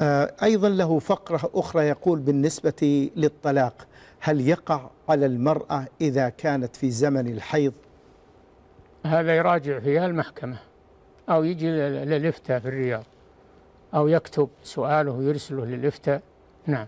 آه، أيضا له فقرة أخرى يقول بالنسبة للطلاق هل يقع على المرأة إذا كانت في زمن الحيض هذا يراجع فيها المحكمة أو يجي للإفتاء في الرياض أو يكتب سؤاله ويرسله للإفتاء نعم